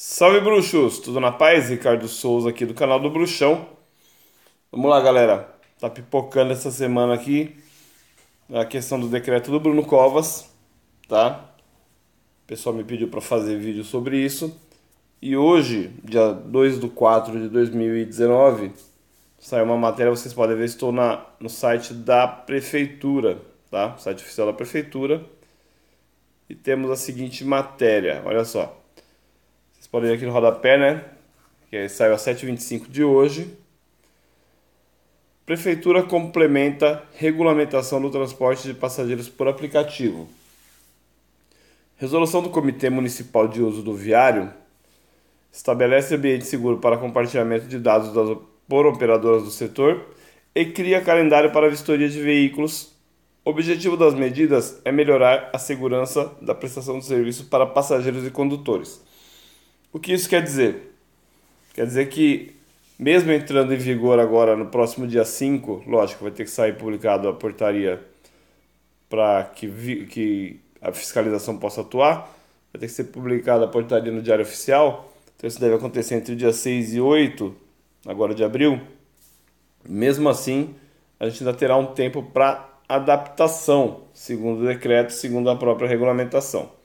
Salve bruxos, tudo na paz? Ricardo Souza aqui do canal do Bruxão. Vamos lá, galera. Tá pipocando essa semana aqui a questão do decreto do Bruno Covas, tá? O pessoal me pediu para fazer vídeo sobre isso. E hoje, dia 2 do 4 de 2019, saiu uma matéria, vocês podem ver, estou na, no site da prefeitura, tá? site oficial da prefeitura. E temos a seguinte matéria, olha só. Vocês podem ver aqui no rodapé, né? Que saiu h 7,25 de hoje. Prefeitura complementa regulamentação do transporte de passageiros por aplicativo. Resolução do Comitê Municipal de Uso do Viário estabelece ambiente seguro para compartilhamento de dados das, por operadoras do setor e cria calendário para vistoria de veículos. O objetivo das medidas é melhorar a segurança da prestação do serviço para passageiros e condutores. O que isso quer dizer? Quer dizer que, mesmo entrando em vigor agora no próximo dia 5, lógico, vai ter que sair publicado a portaria para que, que a fiscalização possa atuar, vai ter que ser publicada a portaria no Diário Oficial, então isso deve acontecer entre o dia 6 e 8, agora de abril. Mesmo assim, a gente ainda terá um tempo para adaptação, segundo o decreto, segundo a própria regulamentação.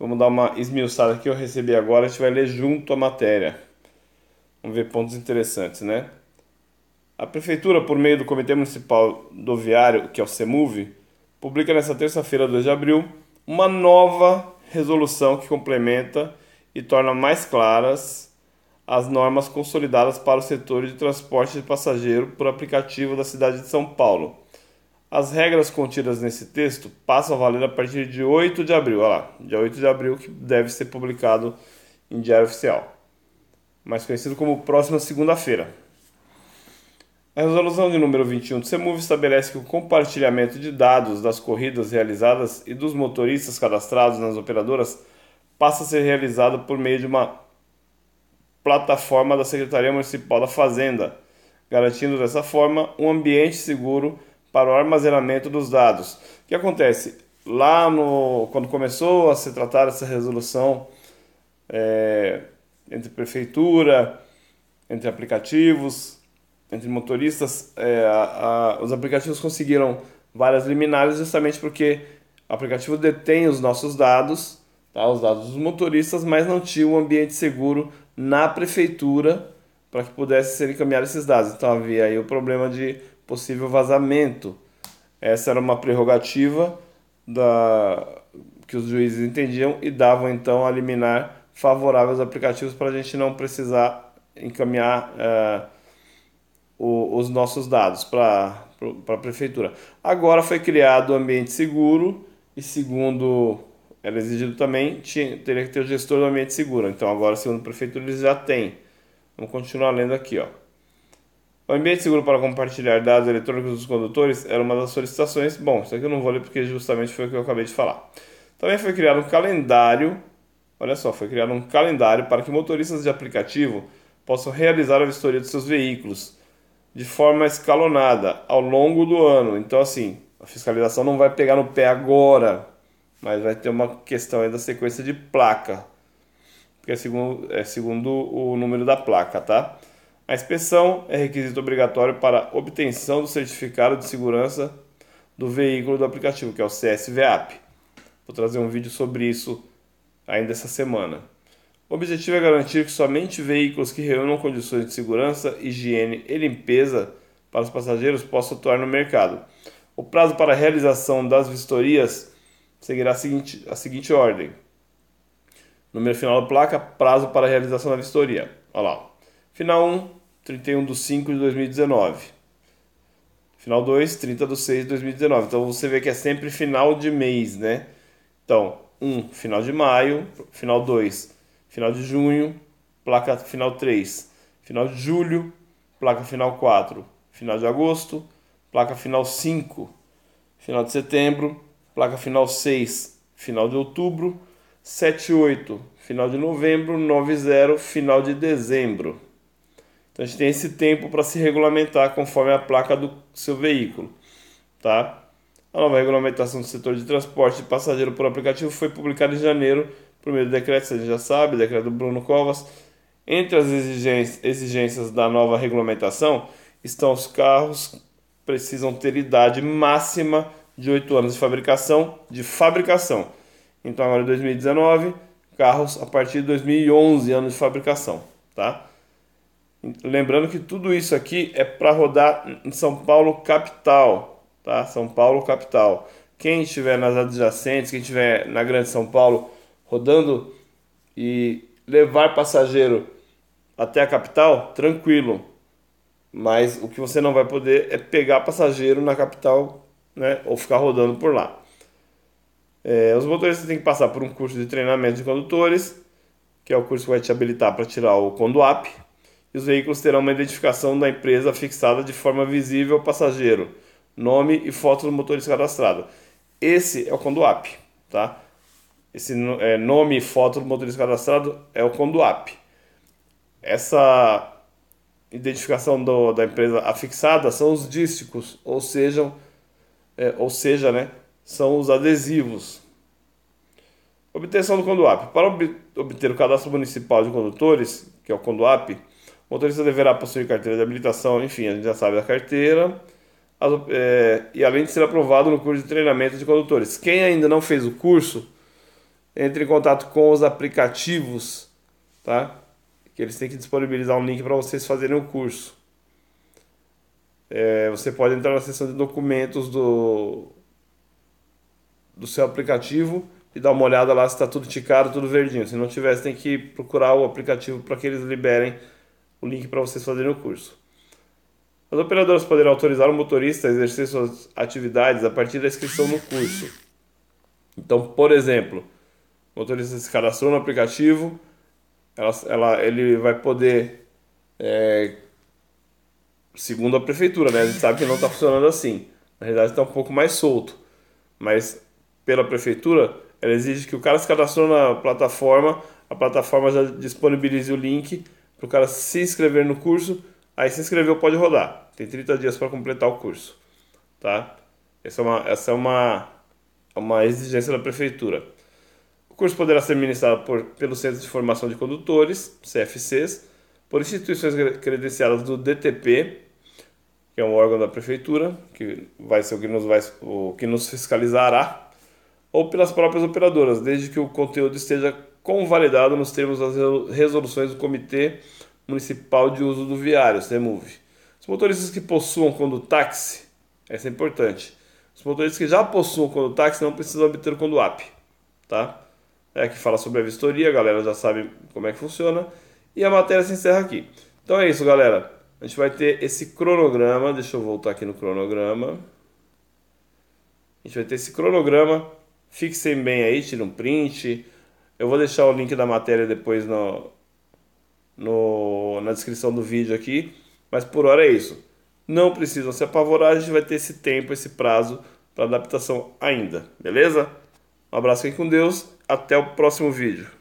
Vamos dar uma esmiuçada aqui, eu recebi agora, a gente vai ler junto a matéria. Vamos ver pontos interessantes, né? A Prefeitura, por meio do Comitê Municipal do Viário, que é o CEMUV, publica nesta terça-feira, 2 de abril, uma nova resolução que complementa e torna mais claras as normas consolidadas para o setor de transporte de passageiro por aplicativo da cidade de São Paulo as regras contidas nesse texto passam a valer a partir de 8 de abril. Olha lá, dia 8 de abril, que deve ser publicado em Diário Oficial, mais conhecido como próxima segunda-feira. A resolução de número 21 do CEMUV estabelece que o compartilhamento de dados das corridas realizadas e dos motoristas cadastrados nas operadoras passa a ser realizado por meio de uma plataforma da Secretaria Municipal da Fazenda, garantindo dessa forma um ambiente seguro para o armazenamento dos dados. O que acontece? Lá no, quando começou a se tratar essa resolução é, entre prefeitura, entre aplicativos, entre motoristas, é, a, a, os aplicativos conseguiram várias liminares justamente porque o aplicativo detém os nossos dados, tá, os dados dos motoristas, mas não tinha um ambiente seguro na prefeitura para que pudesse ser encaminhado esses dados. Então havia aí o problema de possível vazamento. Essa era uma prerrogativa da que os juízes entendiam e davam então a liminar favorável aos aplicativos para a gente não precisar encaminhar uh, o, os nossos dados para a prefeitura. Agora foi criado o um ambiente seguro e segundo era exigido também, tinha, teria que ter o gestor do ambiente seguro. Então agora, segundo a prefeitura, eles já têm. Vamos continuar lendo aqui, ó. O ambiente seguro para compartilhar dados eletrônicos dos condutores era uma das solicitações. Bom, isso aqui eu não vou ler porque justamente foi o que eu acabei de falar. Também foi criado um calendário, olha só, foi criado um calendário para que motoristas de aplicativo possam realizar a vistoria dos seus veículos de forma escalonada ao longo do ano. Então, assim, a fiscalização não vai pegar no pé agora, mas vai ter uma questão aí da sequência de placa, porque é segundo, é segundo o número da placa, tá? A inspeção é requisito obrigatório para obtenção do certificado de segurança do veículo do aplicativo, que é o CSVAP. Vou trazer um vídeo sobre isso ainda essa semana. O objetivo é garantir que somente veículos que reúnam condições de segurança, higiene e limpeza para os passageiros possam atuar no mercado. O prazo para a realização das vistorias seguirá a seguinte, a seguinte ordem: número final da placa, prazo para a realização da vistoria. Olha lá. Final 1, 31 de 5 de 2019. Final 2, 30 de 6 de 2019. Então você vê que é sempre final de mês, né? Então, 1, um, final de maio, final 2, final de junho, placa final 3, final de julho, placa final 4, final de agosto, placa final 5, final de setembro, placa final 6, final de outubro, 7, 8, final de novembro, 9, 0, final de dezembro. Então a gente tem esse tempo para se regulamentar conforme a placa do seu veículo, tá? A nova regulamentação do setor de transporte de passageiro por aplicativo foi publicada em janeiro, primeiro decreto, você já sabe, decreto do Bruno Covas. Entre as exigências da nova regulamentação estão os carros precisam ter idade máxima de 8 anos de fabricação, de fabricação. Então agora 2019, carros a partir de 2011 anos de fabricação, tá? Lembrando que tudo isso aqui é para rodar em São Paulo capital, tá? São Paulo capital. Quem estiver nas adjacentes, quem estiver na Grande São Paulo rodando e levar passageiro até a capital, tranquilo. Mas o que você não vai poder é pegar passageiro na capital, né? Ou ficar rodando por lá. É, os motoristas têm que passar por um curso de treinamento de condutores, que é o curso que vai te habilitar para tirar o Conduap e os veículos terão uma identificação da empresa fixada de forma visível ao passageiro, nome e foto do motorista cadastrado. Esse é o Conduap, tá? Esse é, nome e foto do motorista cadastrado é o Conduap. Essa identificação do, da empresa afixada são os dísticos, ou sejam, é, ou seja, né, são os adesivos. Obtenção do Conduap. Para obter o cadastro municipal de condutores, que é o Conduap, o motorista deverá possuir carteira de habilitação, enfim, a gente já sabe da carteira. As, é, e além de ser aprovado no curso de treinamento de condutores. Quem ainda não fez o curso, entre em contato com os aplicativos, tá? Que eles têm que disponibilizar um link para vocês fazerem o curso. É, você pode entrar na seção de documentos do, do seu aplicativo e dar uma olhada lá se está tudo ticado, tudo verdinho. Se não tiver, você tem que procurar o aplicativo para que eles liberem o link para vocês fazerem o curso. As operadoras poderão autorizar o motorista a exercer suas atividades a partir da inscrição no curso. Então, por exemplo, o motorista se cadastrou no aplicativo, ela, ela, ele vai poder, é, segundo a prefeitura, né? A gente sabe que não está funcionando assim. Na realidade está um pouco mais solto. Mas pela prefeitura, ela exige que o cara se cadastrou na plataforma, a plataforma já disponibilize o link para o cara se inscrever no curso. Aí se inscreveu, pode rodar. Tem 30 dias para completar o curso, tá? Essa é uma, essa é uma, uma exigência da prefeitura. O curso poderá ser ministrado por, pelo Centro de Formação de Condutores, CFCs, por instituições credenciadas do DTP, que é um órgão da prefeitura, que vai ser o que nos, vai, o que nos fiscalizará, ou pelas próprias operadoras, desde que o conteúdo esteja convalidado nos termos das resoluções do Comitê Municipal de Uso do Viário, CEMUV. Os motoristas que possuam condutáxi, essa é importante. Os motoristas que já possuam condutáxi não precisam obter o conduap, tá? É que fala sobre a vistoria, a galera já sabe como é que funciona. E a matéria se encerra aqui. Então é isso, galera. A gente vai ter esse cronograma, deixa eu voltar aqui no cronograma. A gente vai ter esse cronograma. Fixem bem aí, tira um print, eu vou deixar o link da matéria depois no, no, na descrição do vídeo aqui. Mas por hora é isso. Não precisam se apavorar, a gente vai ter esse tempo, esse prazo para adaptação ainda, beleza? Um abraço aqui com Deus, até o próximo vídeo.